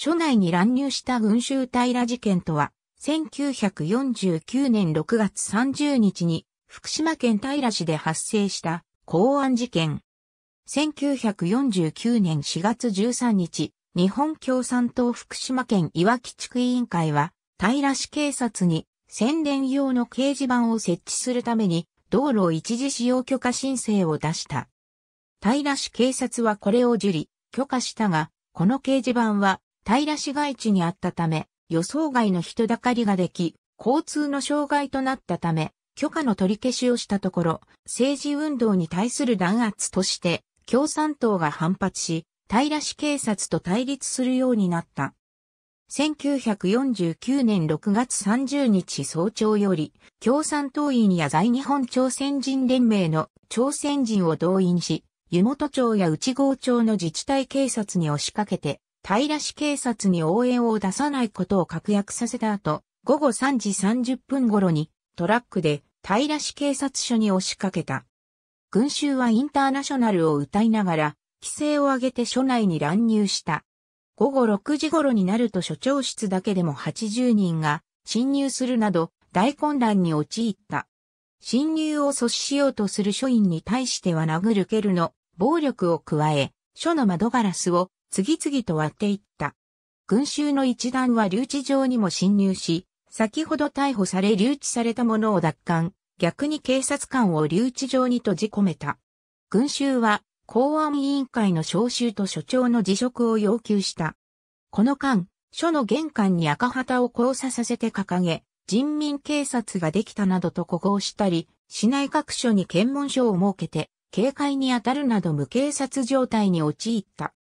署内に乱入した群衆平事件とは、1949年6月30日に福島県平市で発生した公安事件。1949年4月13日、日本共産党福島県いわき地区委員会は、平市警察に宣伝用の掲示板を設置するために、道路一時使用許可申請を出した。平市警察はこれを受理、許可したが、この掲示板は平市街地にあったため、予想外の人だかりができ、交通の障害となったため、許可の取り消しをしたところ、政治運動に対する弾圧として、共産党が反発し、平市警察と対立するようになった。1949年6月30日早朝より、共産党員や在日本朝鮮人連盟の朝鮮人を動員し、湯本町や内郷町の自治体警察に押しかけて、平市警察に応援を出さないことを確約させた後、午後3時30分頃にトラックで平市警察署に押しかけた。群衆はインターナショナルを歌いながら、規制を上げて署内に乱入した。午後6時頃になると署長室だけでも80人が侵入するなど大混乱に陥った。侵入を阻止しようとする署員に対しては殴る蹴るの暴力を加え、署の窓ガラスを次々と割っていった。群衆の一団は留置場にも侵入し、先ほど逮捕され留置された者を奪還、逆に警察官を留置場に閉じ込めた。群衆は公安委員会の招集と所長の辞職を要求した。この間、署の玄関に赤旗を交差させて掲げ、人民警察ができたなどと誇をしたり、市内各所に検問所を設けて、警戒に当たるなど無警察状態に陥った。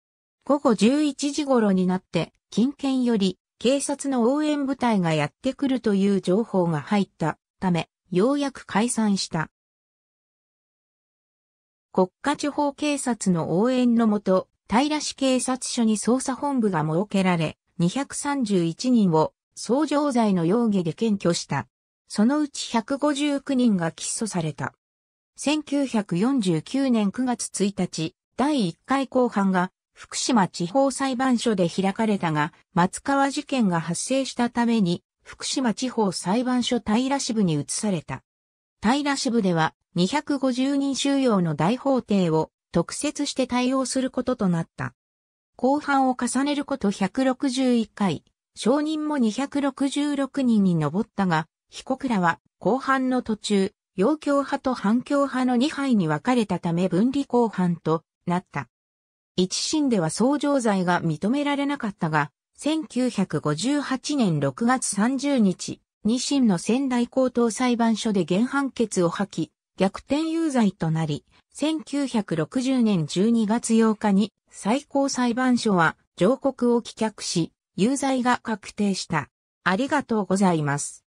午後11時頃になって、近県より警察の応援部隊がやってくるという情報が入ったため、ようやく解散した。国家地方警察の応援のもと、平市警察署に捜査本部が設けられ、231人を相乗罪の容疑で検挙した。そのうち159人が起訴された。1949年9月1日、第1回公判が福島地方裁判所で開かれたが、松川事件が発生したために、福島地方裁判所平支部に移された。平支部では、250人収容の大法廷を特設して対応することとなった。後半を重ねること161回、証人も266人に上ったが、被告らは後半の途中、要教派と反教派の2杯に分かれたため分離後半となった。一審では相乗罪が認められなかったが、1958年6月30日、二審の仙台高等裁判所で原判決を吐き、逆転有罪となり、1960年12月8日に最高裁判所は上告を棄却し、有罪が確定した。ありがとうございます。